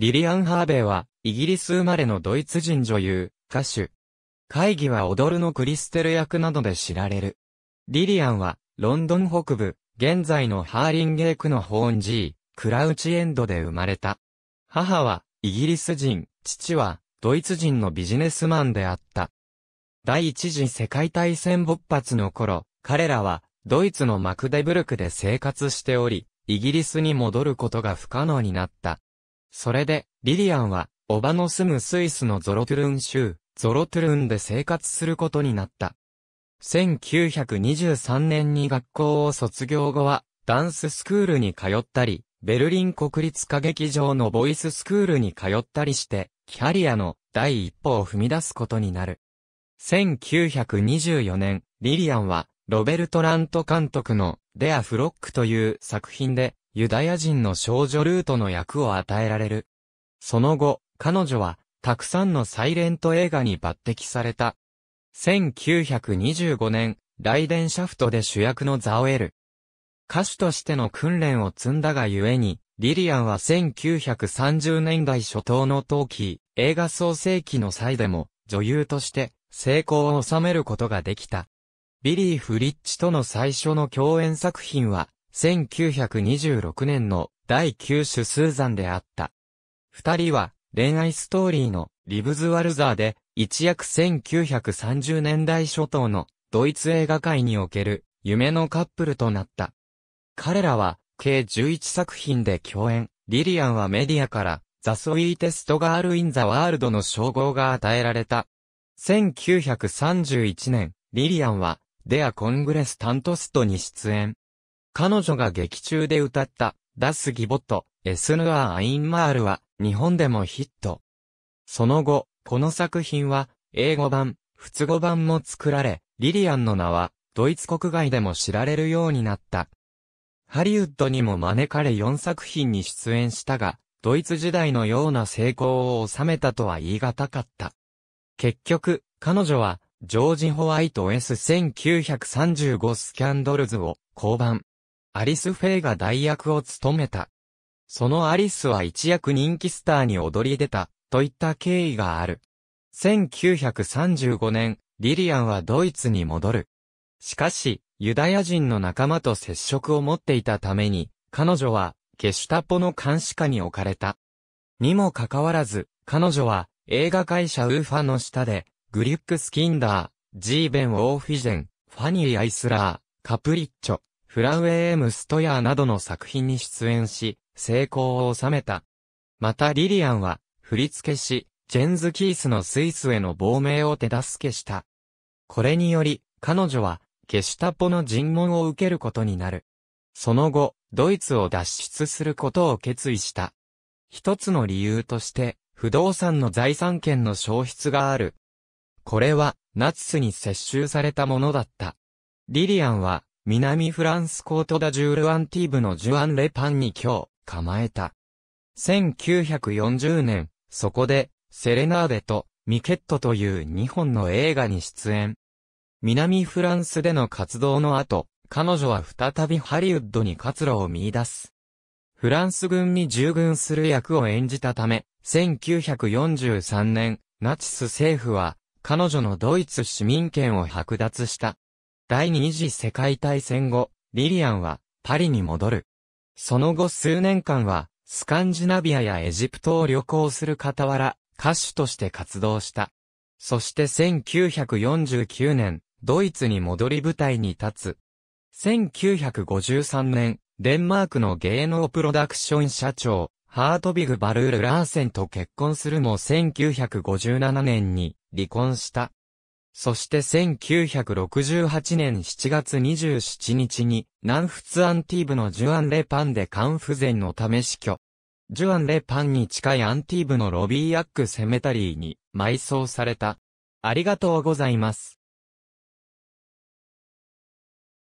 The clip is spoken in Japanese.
リリアン・ハーベイは、イギリス生まれのドイツ人女優、歌手。会議は踊るのクリステル役などで知られる。リリアンは、ロンドン北部、現在のハーリンゲークのホーンジー、クラウチエンドで生まれた。母は、イギリス人、父は、ドイツ人のビジネスマンであった。第一次世界大戦勃発の頃、彼らは、ドイツのマクデブルクで生活しており、イギリスに戻ることが不可能になった。それで、リリアンは、おばの住むスイスのゾロトゥルン州、ゾロトゥルンで生活することになった。1923年に学校を卒業後は、ダンススクールに通ったり、ベルリン国立歌劇場のボイススクールに通ったりして、キャリアの第一歩を踏み出すことになる。1924年、リリアンは、ロベルト・ラント監督の、デア・フロックという作品で、ユダヤ人の少女ルートの役を与えられる。その後、彼女は、たくさんのサイレント映画に抜擢された。1925年、ライデンシャフトで主役のザオエル。歌手としての訓練を積んだがゆえに、リリアンは1930年代初頭の冬季、映画創世期の際でも、女優として、成功を収めることができた。ビリー・フリッチとの最初の共演作品は、1926年の第9種スーザンであった。二人は恋愛ストーリーのリブズワルザーで一躍1930年代初頭のドイツ映画界における夢のカップルとなった。彼らは計11作品で共演、リリアンはメディアからザ・ソイーテストガール・イン・ザ・ワールドの称号が与えられた。1931年、リリアンはデア・コングレス・タントストに出演。彼女が劇中で歌った、ダス・ギボット、エスヌアー・アインマールは、日本でもヒット。その後、この作品は、英語版、仏語版も作られ、リリアンの名は、ドイツ国外でも知られるようになった。ハリウッドにも招かれ4作品に出演したが、ドイツ時代のような成功を収めたとは言い難かった。結局、彼女は、ジョージ・ホワイト S1935 スキャンドルズを降板。アリス・フェイが代役を務めた。そのアリスは一躍人気スターに躍り出た、といった経緯がある。1935年、リリアンはドイツに戻る。しかし、ユダヤ人の仲間と接触を持っていたために、彼女は、ゲシュタポの監視下に置かれた。にもかかわらず、彼女は、映画会社ウーファの下で、グリュックスキンダー、ジーベン・オーフィジェン、ファニー・アイスラー、カプリッチョ、フラウェー・ムストヤーなどの作品に出演し、成功を収めた。またリリアンは、振付師、ジェンズ・キースのスイスへの亡命を手助けした。これにより、彼女は、ゲシュタポの尋問を受けることになる。その後、ドイツを脱出することを決意した。一つの理由として、不動産の財産権の消失がある。これは、ナチスに接収されたものだった。リリアンは、南フランスコートダジュールアンティーブのジュアン・レパンに今日、構えた。1940年、そこで、セレナーデと、ミケットという2本の映画に出演。南フランスでの活動の後、彼女は再びハリウッドに活路を見出す。フランス軍に従軍する役を演じたため、1943年、ナチス政府は、彼女のドイツ市民権を剥奪した。第二次世界大戦後、リリアンはパリに戻る。その後数年間は、スカンジナビアやエジプトを旅行する傍ら、歌手として活動した。そして1949年、ドイツに戻り舞台に立つ。1953年、デンマークの芸能プロダクション社長、ハートビグ・バルール・ラーセンと結婚するも1957年に離婚した。そして1968年7月27日に、南仏アンティーブのジュアン・レ・パンで肝不全のため死去。ジュアン・レ・パンに近いアンティーブのロビーアック・セメタリーに埋葬された。ありがとうございます。